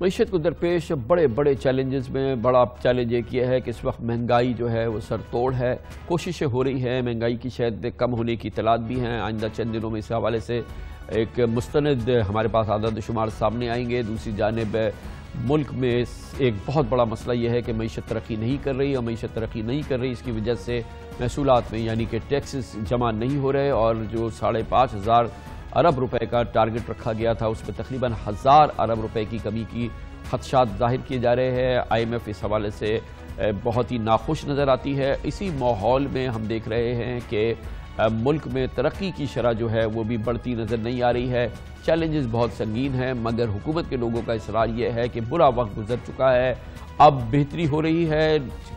معیشت کو درپیش بڑے بڑے چیلنجز میں بڑا چیلنج ایک یہ ہے کہ اس وقت مہنگائی جو ہے وہ سر توڑ ہے کوششیں ہو رہی ہیں مہنگائی کی شاید کم ہونے کی اطلاعات بھی ہیں آئندہ چند دنوں میں اس حوالے سے ایک مستند ہمارے پاس عدد شمار سامنے آئیں گے دوسری جانب ملک میں ایک بہت بڑا مسئلہ یہ ہے کہ معیشت ترقی نہیں کر رہی اور معیشت ترقی نہیں کر رہی اس کی وجہ سے محصولات میں یعنی کہ ٹیکسز جمع نہیں ہو رہے اور جو ساڑھے پانچ ہزار ارب روپے کا ٹارگٹ رکھا گیا تھا اس میں تقریباً ہزار ارب روپے کی کمی کی خدشات ظاہر کیے جا رہے ہیں آئی ایم ایف اس حوالے سے بہت ہی ناخوش نظر آتی ہے اسی ماحول میں ہم دیکھ رہے ہیں کہ ملک میں ترقی کی شرح جو ہے وہ بھی بڑھتی نظر نہیں آ رہی ہے چیلنجز بہت سنگین ہیں مگر حکومت کے لوگوں کا اصرار یہ ہے کہ برا وقت گزر چکا ہے اب بہتری ہو رہی ہے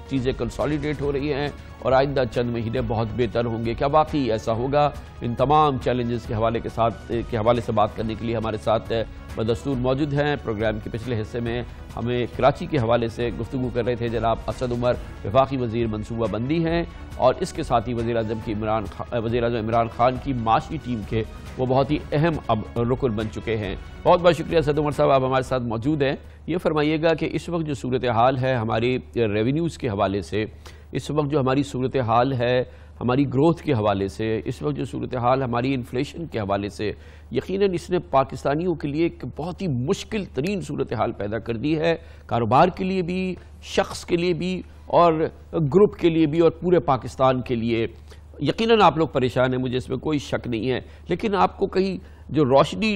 چیزیں کنسالیڈیٹ ہو رہی ہیں اور آئندہ چند مہینے بہت بہتر ہوں گے کیا واقعی ایسا ہوگا ان تمام چیلنجز کے حوالے کے ساتھ کے حوالے سے بات کرنے کے لیے ہمارے ساتھ بدستور موجود ہیں پروگرام کے پچھلے حصے میں ہمیں کراچی کے حوالے سے گفتگو کر رہے تھے جناب اسد عمر وفاقی وزیر منصوبہ بندی ہیں اور اس کے ساتھ ہی وزیر اعظم کی عمران خان وزیر اعظم عمران خان کی معاشی ٹیم کے وہ بہت ہی اہم اب رکن بن چکے ہیں بہت بہت شکریہ اسد عمر صاحب آپ ہمارے ساتھ موجود ہیں یہ فرمائیے گا کہ اس وقت جو صورت حال ہے ہماری ریونیوز کے حوالے سے اس وقت جو ہماری صورتحال ہے ہماری گروتھ کے حوالے سے اس وقت جو صورتحال ہماری انفلیشن کے حوالے سے یقیناً اس نے پاکستانیوں کے لیے ایک بہت ہی مشکل ترین صورتحال پیدا کر دی ہے کاروبار کے لیے بھی شخص کے لیے بھی اور گروپ کے لیے بھی اور پورے پاکستان کے لیے یقیناً آپ لوگ پریشان ہیں مجھے اس میں کوئی شک نہیں ہے لیکن آپ کو کہیں جو روشنی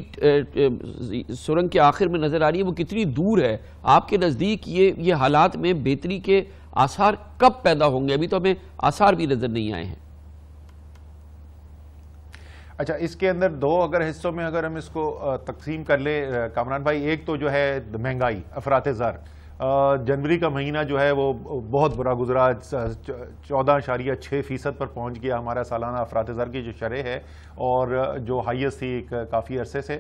سرنگ کے آخر میں نظر آ رہی ہے وہ کتنی دور ہے آپ کے نزدیک یہ یہ حالات میں بہتری کے آثار کب پیدا ہوں گے ابھی تو ہمیں آثار بھی نظر نہیں آئے ہیں اچھا اس کے اندر دو اگر حصوں میں اگر ہم اس کو تقسیم کر لیں کامران بھائی ایک تو جو ہے مہنگائی افرات زر جنوری کا مہینہ جو ہے وہ بہت برا گزرا چودہ اشاریہ چھ فیصد پر پہنچ گیا ہمارا سالانہ افرات زر کی جو شرح ہے اور جو ہائیسٹ تھی کافی عرصے سے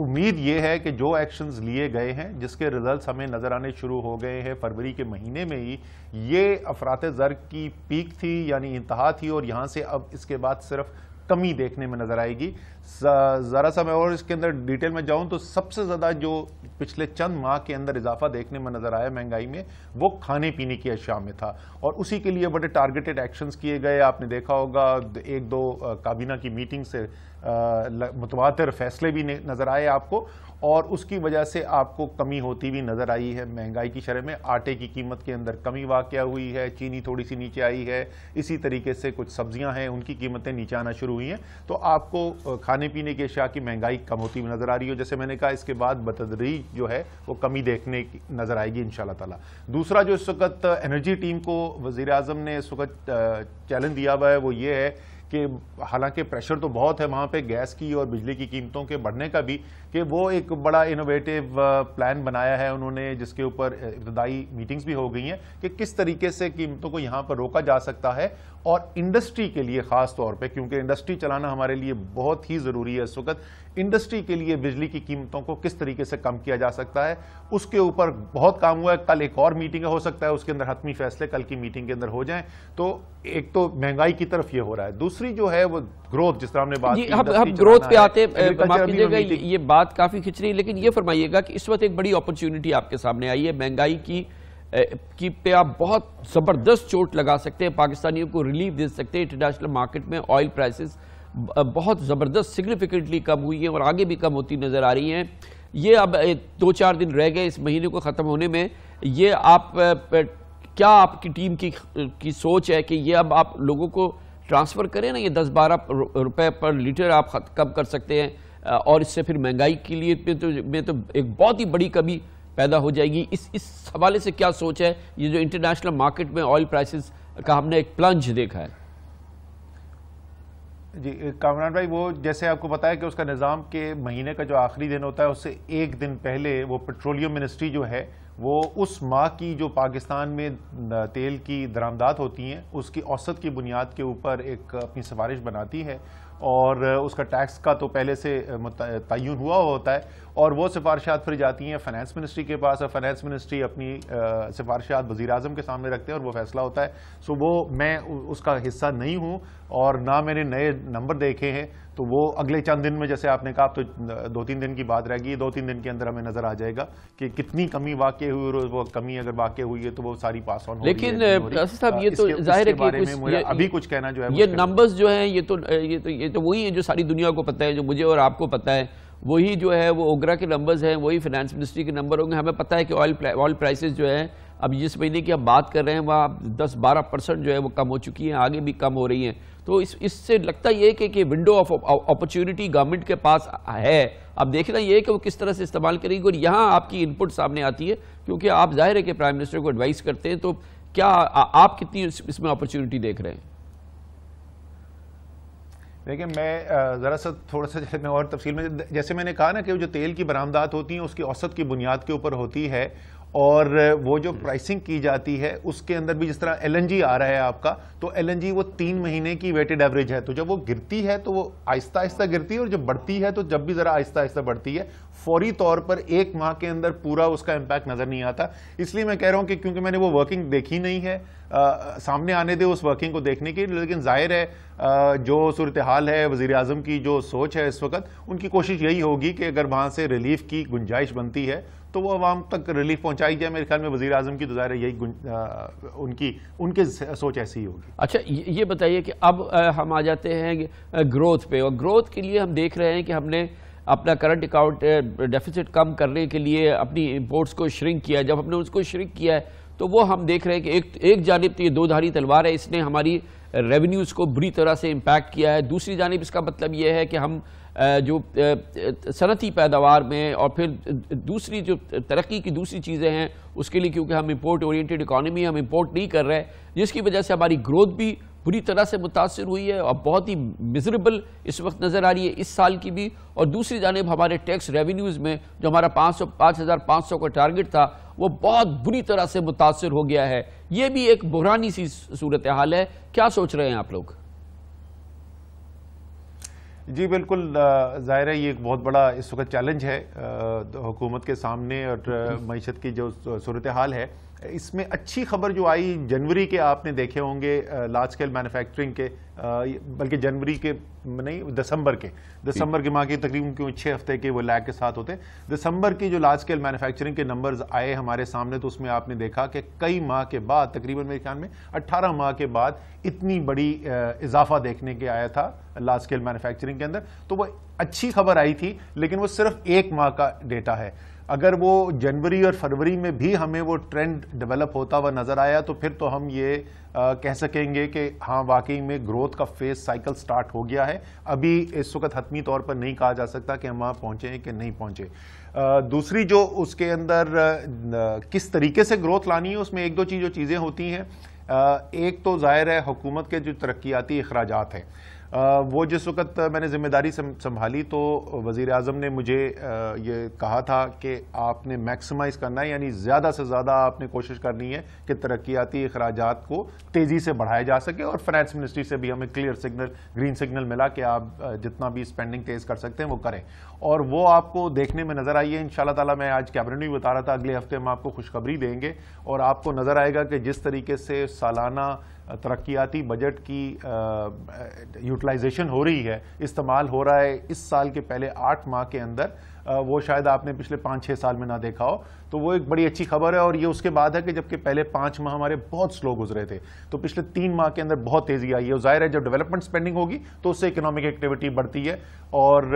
امید یہ ہے کہ جو ایکشنز لیے گئے ہیں جس کے ریزلٹس ہمیں نظر آنے شروع ہو گئے ہیں فروری کے مہینے میں ہی یہ افراد زر کی پیک تھی یعنی انتہا تھی اور یہاں سے اب اس کے بعد صرف کمی دیکھنے میں نظر آئے گی ذرا سا میں اور اس کے اندر ڈیٹیل میں جاؤں تو سب سے زیادہ جو پچھلے چند ماہ کے اندر اضافہ دیکھنے میں نظر آیا مہنگائی میں وہ کھانے پینے کی اشیاء میں تھا اور اسی کے لیے بڑے ٹارگیٹڈ ایکشنز کیے گئے آپ نے دیکھا ہوگا ایک دو کابینہ کی میٹنگ سے متواتر فیصلے بھی نظر آئے آپ کو اور اس کی وجہ سے آپ کو کمی ہوتی ہوئی نظر آئی ہے مہنگائی کی شرح میں آٹے کی قیمت کے اندر کمی واقع ہوئی ہے چینی تھوڑی سی نیچے آئی ہے اسی طریقے سے کچھ سبزیاں ہیں ان کی قیمتیں نیچے آنا شروع ہوئی ہیں تو آپ کو کھانے پینے کی اشیاء کی مہنگائی کم ہوتی نظر آ رہی ہو جیسے میں نے کہا اس کے بعد بتدریج جو ہے وہ کمی دیکھنے کی نظر آئے گی انشاءاللہ دوسرا جو اس وقت انرجی ٹیم کو وزیراعظم نے اس وقت چیلنج دیا ہوا ہے وہ یہ ہے کہ حالانکہ پریشر تو بہت ہے وہاں پہ گیس کی اور بجلی کی قیمتوں کے بڑھنے کا بھی کہ وہ ایک بڑا انویٹیو پلان بنایا ہے انہوں نے جس کے اوپر ابتدائی میٹنگز بھی ہو گئی ہیں کہ کس طریقے سے قیمتوں کو یہاں پر روکا جا سکتا ہے اور انڈسٹری کے لیے خاص طور پہ انڈسٹری چلانا ہمارے لیے بہت ہی ضروری ہے اس وقت انڈسٹری کے لیے بجلی کی قیمتوں کو کس طریقے سے کم کیا جا سکتا ہے اس کے اوپر بہت کام ہوا ہے کل ایک اور میٹنگ ہو سکتا ہے اس کے اندر حتمی فیصلے کل کی میٹنگ کے اندر ہو جائیں تو ایک تو مہنگائی کی طرف یہ ہو رہا ہے دوسری جو ہے وہ گروتھ جس طرح ہم نے بات بات کی یہ بات کافی کھچ رہی ہے لیکن یہ فرمائیے گا کہ اس وقت ایک بڑی اپنچیونٹی آپ کے سامنے آئی ہے مہنگائی کی پہ آپ بہت زبردست چوٹ لگا سکتے ہیں پاکستانیوں کو ریلیف دے سکتے ہیں انٹرنیشنل مارکٹ میں آئل پرائسز بہت زبردست سگنیفیکنٹلی کم ہوئی ہیں اور آگے بھی کم ہوتی نظر آ رہی ہیں یہ اب دو چار دن رہ گئے اس مہینے کو ختم ہونے میں یہ آپ کیا آپ کی ٹیم کی سوچ ہے کہ یہ اب آپ لوگوں کو ٹرانسفر کریں نا یہ دس بارہ روپے پر لیٹر آپ کم کر سکتے ہیں اور اس سے پھر مہنگائی کے لیے تو ایک بہت ہی بڑی کمی پیدا ہو جائے گی اس اس حوالے سے کیا سوچ ہے یہ جو انٹرنیشنل مارکیٹ میں آئل پرائسز کا ہم نے ایک پلنج دیکھا ہے جی کامران بھائی وہ جیسے آپ کو بتایا کہ اس کا نظام کے مہینے کا جو آخری دن ہوتا ہے اس سے ایک دن پہلے وہ پیٹرول منسٹری جو ہے وہ اس ماہ کی جو پاکستان میں تیل کی درآمدات ہوتی ہیں اس کی اوسط کی بنیاد کے اوپر ایک اپنی سفارش بناتی ہے اور اس کا ٹیکس کا تو پہلے سے تعین ہوا ہوتا ہے اور وہ سفارشات پھر جاتی ہیں فنانس منسٹری کے پاس اور فنانس منسٹری اپنی سفارشات وزیراعظم کے سامنے رکھتے ہیں اور وہ فیصلہ ہوتا ہے سو وہ میں اس کا حصہ نہیں ہوں اور نہ میں نے نئے نمبر دیکھے ہیں تو وہ اگلے چند دن میں جیسے آپ نے کہا تو دو تین دن کی بات رہ گئی دو تین دن کے اندر ہمیں نظر آ جائے گا کہ کتنی کمی واقع ہوئی اور وہ کمی اگر واقع ہوئی ہے تو وہ ساری پاس ہو لیکن صاحب یہ بارے میں ابھی کچھ کہنا جو ہے یہ نمبرز جو ہیں یہ تو یہ تو وہی ہیں جو ساری دنیا کو پتہ ہے جو مجھے اور آپ کو پتہ ہے وہی جو ہے وہ اوگرا کے نمبرز ہیں وہی فنانس منسٹری کے نمبر ہوں گے ہمیں پتہ ہے کہ آئل آئل پرائسز جو ہیں اب جس مہینے کی ہم بات کر رہے ہیں وہاں دس بارہ پرسنٹ جو ہے وہ کم ہو چکی ہیں آگے بھی کم ہو رہی ہیں تو اس اس سے لگتا یہ ہے کہ ونڈو آف اپرچونٹی گورنمنٹ کے پاس ہے اب دیکھنا یہ کہ وہ کس طرح سے استعمال کرے گی اور یہاں آپ کی ان پٹ سامنے آتی ہے کیونکہ آپ ظاہر ہے کہ پرائم منسٹر کو ایڈوائز کرتے ہیں تو کیا آپ کتنی اس میں اپرچونٹی دیکھ رہے ہیں دیکھیں میں ذرا سا تھوڑا سا اور تفصیل میں جیسے میں نے کہا نا کہ جو تیل کی برآمدات ہوتی ہیں اس کی اوسط کی بنیاد کے اوپر ہوتی ہے اور وہ جو پرائسنگ کی جاتی ہے اس کے اندر بھی جس طرح ایل این جی آ رہا ہے آپ کا تو ایل این جی وہ تین مہینے کی ویٹڈ ایوریج ہے تو جب وہ گرتی ہے تو وہ آہستہ آہستہ گرتی ہے اور جب بڑھتی ہے تو جب بھی ذرا آہستہ آہستہ بڑھتی ہے فوری طور پر ایک ماہ کے اندر پورا اس کا امپیکٹ نظر نہیں آتا اس لیے میں کہہ رہا ہوں کہ کیونکہ میں نے وہ ورکنگ دیکھی نہیں ہے سامنے آنے دے اس ورکنگ کو دیکھنے کی لیکن ظاہر ہے جو صورتحال ہے وزیراعظم کی جو سوچ ہے اس وقت ان کی کوشش یہی ہوگی کہ اگر وہاں سے ریلیف کی گنجائش بنتی ہے تو وہ عوام تک ریلیف پہنچائی جائے میرے خیال میں وزیر اعظم کی دوائرہ یہی ان کی ان کے سوچ ایسی ہی ہوگی اچھا یہ بتائیے کہ اب ہم آ جاتے ہیں گروتھ پہ اور گروتھ کے لیے ہم دیکھ رہے ہیں کہ ہم نے اپنا کرنٹ اکاؤنٹ ڈیفیسٹ کم کرنے کے لیے اپنی امپورٹس کو شرنک کیا جب ہم نے اس کو شرنک کیا ہے تو وہ ہم دیکھ رہے ہیں کہ ایک ایک جانب تو یہ دو دھاری تلوار ہے اس نے ہماری ریونیوز کو بری طرح سے امپیکٹ کیا ہے دوسری جانب اس کا مطلب یہ ہے کہ ہم جو صنعتی پیداوار میں اور پھر دوسری جو ترقی کی دوسری چیزیں ہیں اس کے لیے کیونکہ ہم امپورٹ اورینٹیڈ اکانومی ہم امپورٹ نہیں کر رہے جس کی وجہ سے ہماری گروتھ بھی بری طرح سے متاثر ہوئی ہے اور بہت ہی مزربل اس وقت نظر آ رہی ہے اس سال کی بھی اور دوسری جانب ہمارے ٹیکس ریونیوز میں جو ہمارا پانچ سو پانچ ہزار پانچ سو کا ٹارگٹ تھا وہ بہت بری طرح سے متاثر ہو گیا ہے یہ بھی ایک بحرانی سی صورتحال ہے کیا سوچ رہے ہیں آپ لوگ جی بالکل ظاہر ہے یہ ایک بہت بڑا اس وقت چیلنج ہے حکومت کے سامنے اور جی۔ معیشت کی جو صورتحال ہے اس میں اچھی خبر جو آئی جنوری کے آپ نے دیکھے ہوں گے لارج اسکیل مینوفیکچرنگ کے بلکہ جنوری کے نہیں دسمبر کے دسمبر جی۔ کے ماہ کے تقریباً کیوں چھ ہفتے کے وہ لیک کے ساتھ ہوتے ہیں دسمبر کی جو لارج اسکیل مینوفیکچرنگ کے نمبرز آئے ہمارے سامنے تو اس میں آپ نے دیکھا کہ کئی ماہ کے بعد تقریباً میرے خیال میں اٹھارہ ماہ کے بعد اتنی بڑی اضافہ دیکھنے کے آیا تھا لارج اسکیل مینوفیکچرنگ کے اندر تو وہ اچھی خبر آئی تھی لیکن وہ صرف ایک ماہ کا ڈیٹا ہے اگر وہ جنوری اور فروری میں بھی ہمیں وہ ٹرینڈ ڈیولپ ہوتا ہوا نظر آیا تو پھر تو ہم یہ کہہ سکیں گے کہ ہاں واقعی میں گروتھ کا فیس سائیکل سٹارٹ ہو گیا ہے ابھی اس وقت حتمی طور پر نہیں کہا جا سکتا کہ ہم وہاں پہنچے ہیں کہ نہیں پہنچے دوسری جو اس کے اندر کس طریقے سے گروتھ لانی ہے اس میں ایک دو چیز جو چیزیں ہوتی ہیں ایک تو ظاہر ہے حکومت کے جو ترقیاتی اخراجات ہیں وہ جس وقت میں نے ذمہ داری سنبھالی تو وزیر اعظم نے مجھے یہ کہا تھا کہ آپ نے میکسمائز کرنا ہے یعنی زیادہ سے زیادہ آپ نے کوشش کرنی ہے کہ ترقیاتی اخراجات کو تیزی سے بڑھایا جا سکے اور فنانس منسٹری سے بھی ہمیں کلیئر سگنل گرین سگنل ملا کہ آپ جتنا بھی اسپینڈنگ تیز کر سکتے ہیں وہ کریں اور وہ آپ کو دیکھنے میں نظر آئیے انشاءاللہ تعالی میں آج کیبنٹ بتا رہا تھا اگلے ہفتے ہم آپ کو خوشخبری دیں گے اور آپ کو نظر آئے گا کہ جس طریقے سے سالانہ ترقیاتی بجٹ کی یوٹیلائزیشن ہو رہی ہے استعمال ہو رہا ہے اس سال کے پہلے آٹھ ماہ کے اندر وہ شاید آپ نے پچھلے پانچ چھ سال میں نہ دیکھا ہو تو وہ ایک بڑی اچھی خبر ہے اور یہ اس کے بعد ہے کہ جبکہ پہلے پانچ ماہ ہمارے بہت سلو گزرے تھے تو پچھلے تین ماہ کے اندر بہت تیزی آئی ہے ظاہر ہے جب ڈیولپمنٹ سپینڈنگ ہوگی تو اس سے اکنامک ایکٹیوٹی بڑھتی ہے اور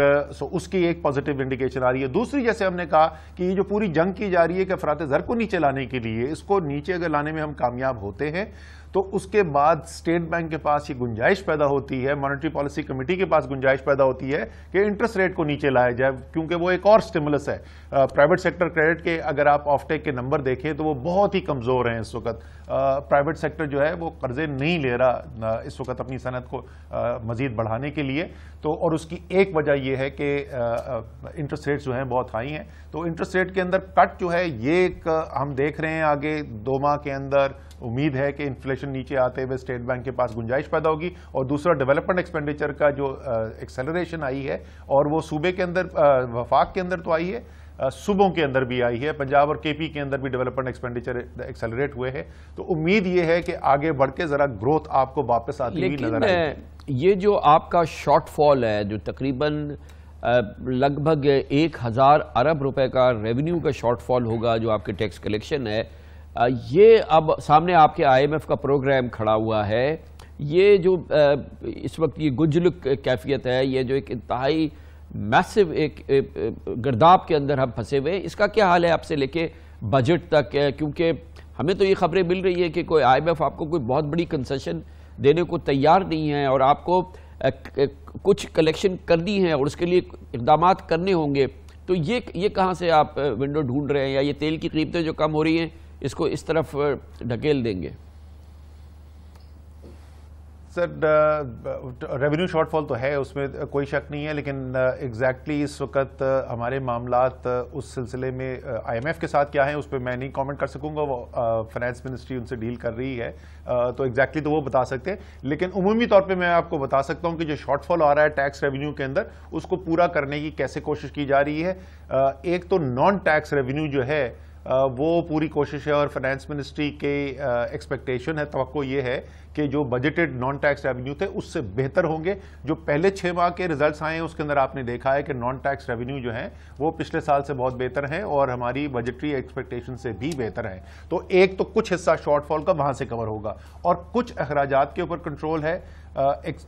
اس کی ایک پازیٹیو انڈیکیشن آ رہی ہے دوسری جیسے ہم نے کہا کہ یہ جو پوری جنگ کی جا رہی ہے کہ افراد زر کو نیچے لانے کے لیے اس کو نیچے اگر لانے میں ہم کامیاب ہوتے ہیں تو اس کے بعد اسٹیٹ بینک کے پاس یہ گنجائش پیدا ہوتی ہے مانیٹری پالیسی کمیٹی کے پاس گنجائش پیدا ہوتی ہے کہ انٹرسٹ ریٹ کو نیچے لایا جائے کیونکہ وہ ایک اور اسٹیمولس ہے پرائیویٹ سیکٹر کریڈٹ کے اگر آپ آف ٹیک کے نمبر دیکھیں تو وہ بہت ہی کمزور ہیں اس وقت پرائیویٹ سیکٹر جو ہے وہ قرضے نہیں لے رہا اس وقت اپنی صنعت کو مزید بڑھانے کے لیے تو اور اس کی ایک وجہ یہ ہے کہ انٹرسٹ ریٹ جو ہیں بہت ہائی ہیں تو انٹرسٹ ریٹ کے اندر کٹ جو ہے یہ ایک ہم دیکھ رہے ہیں آگے دو ماہ کے اندر امید ہے کہ انفلیشن نیچے آتے ہوئے اسٹیٹ بینک کے پاس گنجائش پیدا ہوگی اور دوسرا ڈیولپمنٹ ایکسپینڈیچر کا جو ایکسلریشن آئی ہے اور وہ صوبے کے اندر وفاق کے اندر تو آئی ہے صوبوں کے اندر بھی آئی ہے پنجاب اور کے پی کے اندر بھی ڈیولپمنٹ ایکسپینڈیچر ایکسلریٹ ہوئے ہے تو امید یہ ہے کہ آگے بڑھ کے ذرا گروتھ آپ کو واپس آتی ہوئی نظر یہ جو آپ کا شارٹ فال ہے جو تقریباً لگ بھگ ایک ہزار ارب روپے کا ریونیو کا شارٹ فال ہوگا جو آپ کے ٹیکس کلیکشن ہے یہ اب سامنے آپ کے آئی ایم ایف کا پروگرام کھڑا ہوا ہے یہ جو اس وقت یہ گجل کیفیت ہے یہ جو ایک انتہائی میسو ایک گرداب کے اندر ہم پھنسے ہوئے اس کا کیا حال ہے آپ سے لے کے بجٹ تک کیونکہ ہمیں تو یہ خبریں مل رہی ہے کہ کوئی آئی ایم ایف آپ کو کوئی بہت بڑی کنسیشن دینے کو تیار نہیں ہے اور آپ کو کچھ کلیکشن کرنی ہے اور اس کے لیے اقدامات کرنے ہوں گے تو یہ کہاں سے آپ ونڈو ڈھونڈ رہے ہیں یا یہ تیل کی قیمتیں جو کم ہو رہی ہیں اس کو اس طرف ڈھکیل دیں گے سر ریونیو شارٹ فال تو ہے اس میں کوئی شک نہیں ہے لیکن ایگزیکٹلی اس وقت ہمارے معاملات اس سلسلے میں آئی ایم ایف کے ساتھ کیا ہیں اس پہ میں نہیں کامنٹ کر سکوں گا وہ فنانس منسٹری ان سے ڈیل کر رہی ہے تو ایگزیکٹلی تو وہ بتا سکتے ہیں لیکن عمومی طور پہ میں آپ کو بتا سکتا ہوں کہ جو شارٹ فال آ رہا ہے ٹیکس ریونیو کے اندر اس کو پورا کرنے کی کیسے کوشش کی جا رہی ہے ایک تو نان ٹیکس ریونیو جو ہے وہ پوری کوشش ہے اور فنانس منسٹری کے ایکسپیکٹیشن ہے توقع یہ ہے کہ جو بجٹڈ نان ٹیکس ریونیو تھے اس سے بہتر ہوں گے جو پہلے چھ ماہ کے ریزلٹس آئے ہیں اس کے اندر آپ نے دیکھا ہے کہ نان ٹیکس ریونیو جو ہیں وہ پچھلے سال سے بہت بہتر ہیں اور ہماری بجٹری ایکسپیکٹیشن سے بھی بہتر ہیں تو ایک تو کچھ حصہ شارٹ فال کا وہاں سے کور ہوگا اور کچھ اخراجات کے اوپر کنٹرول ہے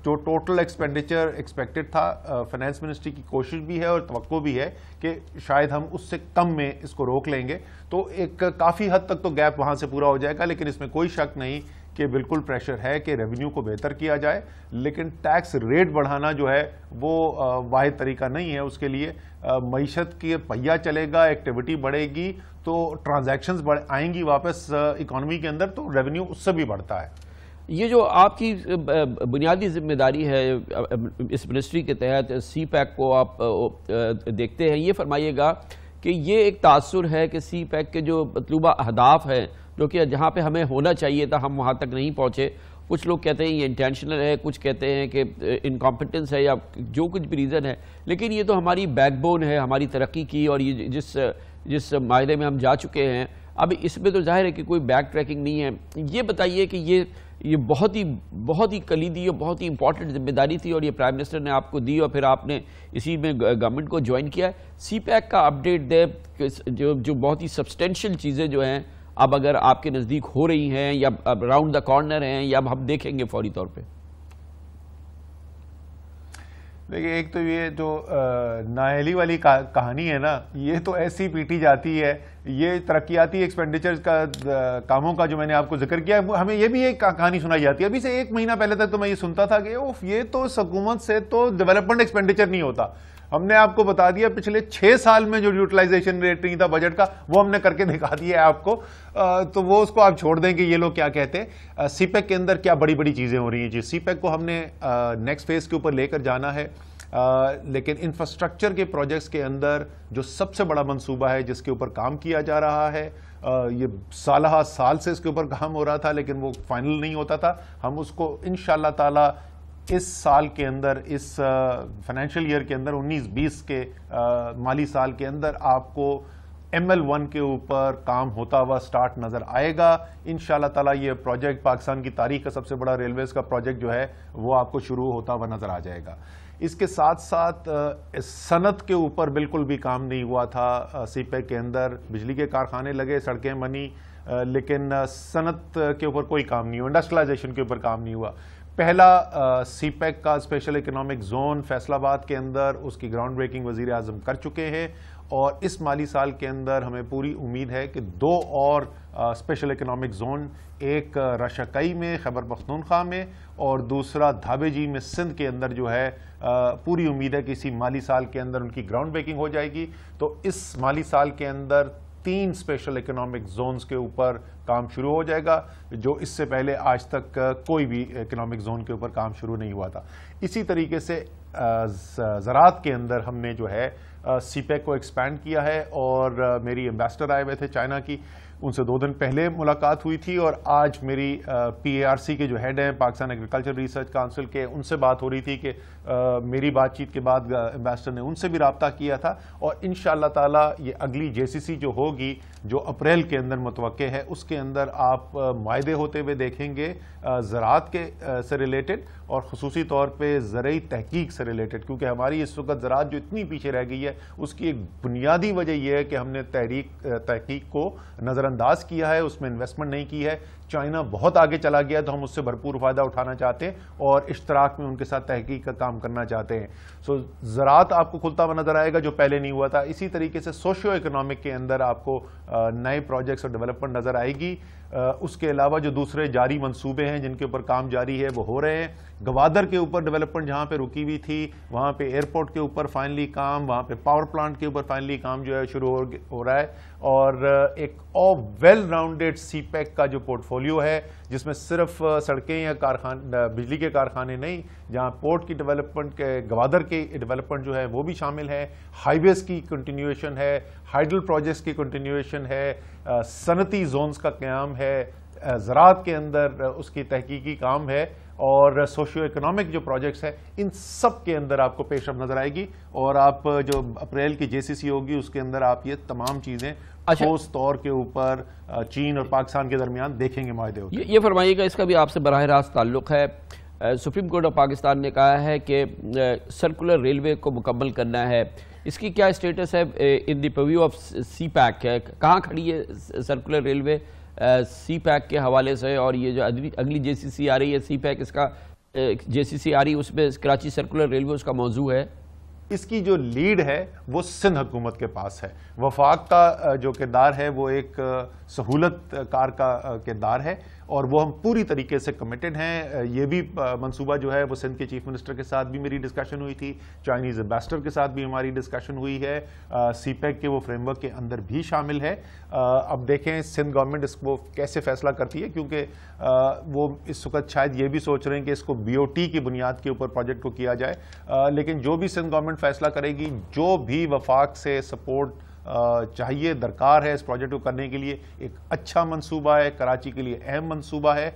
جو ٹوٹل ایکسپینڈیچر ایکسپیکٹڈ تھا فائنانس منسٹری کی کوشش بھی ہے اور توقع بھی ہے کہ شاید ہم اس سے کم میں اس کو روک لیں گے تو ایک کافی حد تک تو گیپ وہاں سے پورا ہو جائے گا لیکن اس میں کوئی شک نہیں کہ بالکل پریشر ہے کہ ریونیو کو بہتر کیا جائے لیکن ٹیکس ریٹ بڑھانا جو ہے وہ واحد طریقہ نہیں ہے اس کے لیے معیشت کی پہیا چلے گا ایکٹیویٹی بڑھے گی تو ٹرانزیکشنز آئیں گی واپس اکانومی کے اندر تو ریونیو اس سے بھی بڑھتا ہے یہ جو آپ کی بنیادی ذمہ داری ہے اس منسٹری کے تحت سی پیک کو آپ دیکھتے ہیں یہ فرمائیے گا کہ یہ ایک تاثر ہے کہ سی پیک کے جو مطلوبہ اہداف ہیں جو کہ جہاں پہ ہمیں ہونا چاہیے تھا ہم وہاں تک نہیں پہنچے کچھ لوگ کہتے ہیں یہ انٹینشنل ہے کچھ کہتے ہیں کہ انکمپٹنس ہے یا جو کچھ بھی ریزن ہے لیکن یہ تو ہماری بیک بون ہے ہماری ترقی کی اور یہ جس جس معاہدے میں ہم جا چکے ہیں اب اس میں تو ظاہر ہے کہ کوئی بیک ٹریکنگ نہیں ہے یہ بتائیے کہ یہ یہ بہت ہی بہت ہی کلیدی اور بہت ہی امپورٹنٹ ذمہ داری تھی اور یہ پرائم منسٹر نے آپ کو دی اور پھر آپ نے اسی میں گورنمنٹ کو جوائن کیا ہے سی پیک کا اپڈیٹ دے جو بہت ہی سبسٹینشل چیزیں جو ہیں اب اگر آپ کے نزدیک ہو رہی ہیں یا اب راؤنڈ دا کارنر ہیں یا اب ہم دیکھیں گے فوری طور پہ دیکھیے ایک تو یہ جو نائلی والی کہانی ہے نا یہ تو ایسی پیٹی جاتی ہے یہ ترقیاتی ایکسپینڈیچر کا کاموں کا جو میں نے آپ کو ذکر کیا ہمیں یہ بھی ایک کہانی سنائی جاتی ہے ابھی سے ایک مہینہ پہلے تک تو میں یہ سنتا تھا کہ اوف یہ تو سکومت سے تو ڈیولپمنٹ ایکسپینڈیچر نہیں ہوتا ہم نے آپ کو بتا دیا پچھلے چھ سال میں جو یوٹیلائزیشن ریٹ نہیں تھا بجٹ کا وہ ہم نے کر کے دکھا دیا ہے آپ کو تو وہ اس کو آپ چھوڑ دیں کہ یہ لوگ کیا کہتے ہیں سی پیک کے اندر کیا بڑی بڑی چیزیں ہو رہی ہیں جی سی پیک کو ہم نے نیکسٹ فیز کے اوپر لے کر جانا ہے لیکن انفراسٹرکچر کے پروجیکٹس کے اندر جو سب سے بڑا منصوبہ ہے جس کے اوپر کام کیا جا رہا ہے یہ سالہ سال سے اس کے اوپر کام ہو رہا تھا لیکن وہ فائنل نہیں ہوتا تھا ہم اس کو انشاءاللہ تعالی اس سال کے اندر اس فائنینشیل ایئر کے اندر انیس بیس کے مالی سال کے اندر آپ کو ایم ایل ون کے اوپر کام ہوتا ہوا سٹارٹ نظر آئے گا انشاءاللہ تعالی یہ پروجیکٹ پاکستان کی تاریخ کا سب سے بڑا ریلویز کا پروجیکٹ جو ہے وہ آپ کو شروع ہوتا ہوا نظر آ جائے گا اس کے ساتھ ساتھ صنعت کے اوپر بالکل بھی کام نہیں ہوا تھا سی پیک کے اندر بجلی کے کارخانے لگے سڑکیں بنی لیکن صنعت کے اوپر کوئی کام نہیں ہوا انڈسٹریلائزیشن کے اوپر کام نہیں ہوا پہلا سی پیک e کا special economic zone Faisalabad کے اندر اس کی گراؤنڈ بریکنگ وزیر اعظم کر چکے ہیں اور اس مالی سال کے اندر ہمیں پوری امید ہے کہ دو اور اسپیشل اکنامک زون ایک رشاکائی میں خیبر پختونخوا میں اور دوسرا دھابے جی میں سندھ کے اندر جو ہے پوری امید ہے کہ اسی مالی سال کے اندر ان کی گراؤنڈ بریکنگ ہو جائے گی تو اس مالی سال کے اندر تین اسپیشل اکنامک زونز کے اوپر کام شروع ہو جائے گا جو اس سے پہلے آج تک کوئی بھی اکنامک زون کے اوپر کام شروع نہیں ہوا تھا اسی طریقے سے زراعت کے اندر ہم نے جو ہے سی پیک e کو ایکسپینڈ کیا ہے اور میری امبیسڈر آئے ہوئے تھے چائنا کی ان سے دو دن پہلے ملاقات ہوئی تھی اور آج میری پی اے آر سی کے جو ہیڈ ہیں پاکستان ایگریکلچر ریسرچ کانسل کے ان سے بات ہو رہی تھی کہ میری بات چیت کے بعد امبیسڈر نے ان سے بھی رابطہ کیا تھا اور انشاءاللہ تعالی یہ اگلی جے سی سی جو ہوگی جو اپریل کے اندر متوقع ہے اس کے اندر آپ معاہدے ہوتے ہوئے دیکھیں گے زراعت کے سے ریلیٹڈ اور خصوصی طور پہ زرعی تحقیق سے ریلیٹڈ کیونکہ ہماری اس وقت زراعت جو اتنی پیچھے رہ گئی ہے اس کی ایک بنیادی وجہ یہ ہے کہ ہم نے تحریک تحقیق کو نظر انداز کیا ہے اس میں انویسمنٹ نہیں کی ہے چائنا بہت آگے چلا گیا تو ہم اس سے بھرپور فائدہ اٹھانا چاہتے ہیں اور اشتراک میں ان کے ساتھ تحقیق کا کام کرنا چاہتے ہیں سو زراعت آپ کو کھلتا ہوا نظر آئے گا جو پہلے نہیں ہوا تھا اسی طریقے سے سوشیو کے اندر آپ کو نئے پروجیکٹس اور ڈیولپمنٹ نظر آئے گی اس کے علاوہ جو دوسرے جاری منصوبے ہیں جن کے اوپر کام جاری ہے وہ ہو رہے ہیں گوادر کے اوپر ڈیولپمنٹ جہاں پہ رکی ہوئی تھی وہاں پہ ایئرپورٹ کے اوپر فائنلی کام وہاں پہ پاور پلانٹ کے اوپر فائنلی کام جو ہے شروع ہو رہا ہے اور ایک a well rounded CPEC کا جو پورٹ فولیو ہے جس میں صرف سڑکیں یا بجلی کے کارخانے نہیں جہاں پورٹ کی ڈیولپمنٹ کے گوادر کی ڈیولپمنٹ جو ہے وہ بھی شامل ہے ہائی ویز کی کنٹینیویشن ہے ہائیڈل پروجیکٹس کی کنٹینیویشن ہے صنعتی زونز کا قیام ہے زراعت کے اندر اس کی تحقیقی کام ہے اور سوشیو اکنامک جو پروجیکٹس ہیں ان سب کے اندر آپ کو پیش اب نظر آئے گی اور آپ جو اپریل کی جے سی سی ہوگی اس کے اندر آپ یہ تمام چیزیں خوص اچھا۔ طور کے اوپر چین اور پاکستان کے درمیان دیکھیں گے معاہدے ہیں یہ فرمائیے گا اس کا بھی آپ سے براہ راست تعلق ہے سپریم کورٹ آف پاکستان نے کہا ہے کہ سرکولر ریلوے کو مکمل کرنا ہے اس کی کیا اسٹیٹس ہے in the purview of CPEC ہے کہاں کھڑی ہے سرکولر ریلوے سی پیک کے حوالے سے اور یہ جو اگلی جے سی سی آ رہی ہے سی پیک اس کا جے سی سی آ رہی ہے اس میں کراچی سرکولر ریلوے اس کا موضوع ہے اس کی جو لیڈ ہے وہ سندھ حکومت کے پاس ہے وفاق کا جو کردار ہے وہ ایک سہولت کار کا کردار ہے اور وہ ہم پوری طریقے سے کمیٹڈ ہیں یہ بھی منصوبہ جو ہے وہ سندھ کے چیف منسٹر کے ساتھ بھی میری ڈسکشن ہوئی تھی چائنیز امبیسڈر کے ساتھ بھی ہماری ڈسکشن ہوئی ہے سی پیک کے وہ فریم ورک کے اندر بھی شامل ہے اب دیکھیں سندھ گورنمنٹ اس کو کیسے فیصلہ کرتی ہے کیونکہ وہ اس وقت شاید یہ بھی سوچ رہے ہیں کہ اس کو بی او ٹی کی بنیاد کے اوپر پروجیکٹ کو کیا جائے لیکن جو بھی سندھ گورنمنٹ فیصلہ کرے گی جو بھی وفاق سے سپورٹ چاہیے درکار ہے اس پروجیکٹ کو کرنے کے لیے ایک اچھا منصوبہ ہے کراچی کے لیے اہم منصوبہ ہے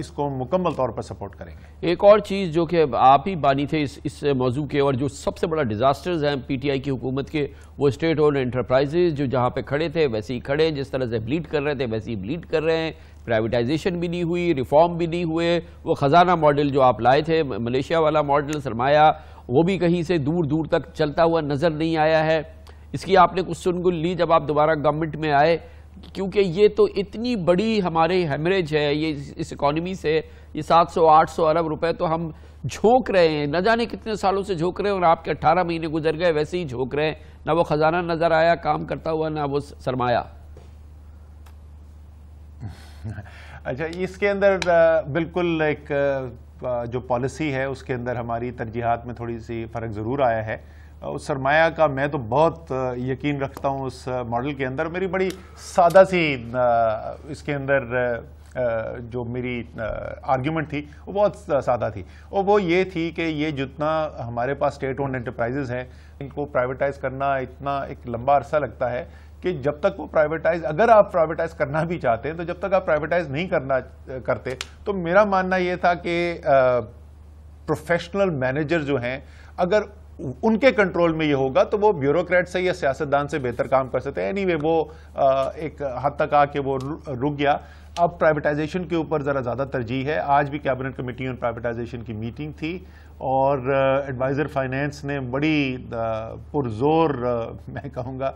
اس کو مکمل طور پر سپورٹ کریں گے ایک اور چیز جو کہ آپ ہی بانی تھے اس موضوع کے اور جو سب سے بڑا ڈیزاسٹرز ہیں پی ٹی آئی کی حکومت کے وہ اسٹیٹ اور انٹرپرائزز جو جہاں پہ کھڑے تھے ویسے ہی کھڑے ہیں جس طرح سے بلیڈ کر رہے تھے ویسے ہی بلیڈ کر رہے ہیں پرائیویٹائزیشن بھی نہیں ہوئی ریفارم بھی نہیں ہوئے وہ خزانہ ماڈل جو آپ لائے تھے ملیشیا والا ماڈل سرمایہ وہ بھی کہیں سے دور دور تک چلتا ہوا نظر نہیں آیا ہے اس کی آپ نے کچھ سنگل لی جب آپ دوبارہ گورنمنٹ میں آئے کیونکہ یہ تو اتنی بڑی ہمارے ہیمریج ہے یہ اس اکانومی سے یہ سات سو آٹھ سو ارب روپے تو ہم جھوک رہے ہیں نہ جانے کتنے سالوں سے جھوک رہے ہیں اور آپ کے اٹھارہ مہینے گزر گئے ویسے ہی جھوک رہے ہیں نہ وہ خزانہ نظر آیا کام کرتا ہوا نہ وہ سرمایہ اچھا اس کے اندر بالکل ایک جو پالیسی ہے اس کے اندر ہماری ترجیحات میں تھوڑی سی فرق ضرور آیا ہے اس سرمایہ کا میں تو بہت یقین رکھتا ہوں اس ماڈل کے اندر میری بڑی سادہ سی اس کے اندر جو میری آرگیومنٹ تھی وہ بہت سادہ تھی اور وہ یہ تھی کہ یہ جتنا ہمارے پاس اسٹیٹ اونڈ انٹرپرائزز ہیں ان کو پرائیویٹائز کرنا اتنا ایک لمبا عرصہ لگتا ہے کہ جب تک وہ پرائیوٹائز اگر آپ پرائیوٹائز کرنا بھی چاہتے ہیں تو جب تک آپ پرائیوٹائز نہیں کرنا کرتے تو میرا ماننا یہ تھا کہ پروفیشنل مینیجر جو ہیں اگر ان کے کنٹرول میں یہ ہوگا تو وہ بیوروکریٹ سے یا سیاستدان سے بہتر کام کر سکتے ہیں اینی وے وہ ایک حد تک آ کے وہ رک گیا اب پرائیویٹائزیشن کے اوپر ذرا زیادہ ترجیح ہے آج بھی کیبنٹ کمیٹی اور پرائیویٹائزیشن کی میٹنگ تھی اور ایڈوائزر فائنینس نے بڑی پرزور میں کہوں گا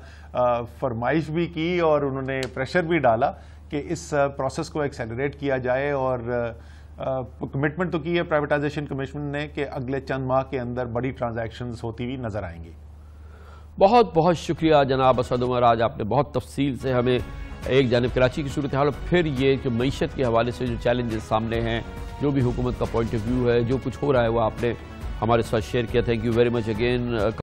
فرمائش بھی کی اور انہوں نے پریشر بھی ڈالا کہ اس پروسیس کو ایکسیلریٹ کیا جائے اور کمٹمنٹ تو کی ہے کمیشن نے کہ اگلے چند ماہ کے اندر بڑی ٹرانزیکشنز ہوتی نظر آئیں گے بہت بہت شکریہ جناب اسد عمر آج آپ نے بہت تفصیل سے ہمیں ایک جانب کراچی کی صورتحال پھر یہ کہ معیشت کے حوالے سے جو چیلنجز سامنے ہیں جو بھی حکومت کا پوائنٹ آف ویو ہے جو کچھ ہو رہا ہے وہ آپ نے ہمارے ساتھ شیئر کیا thank you very much again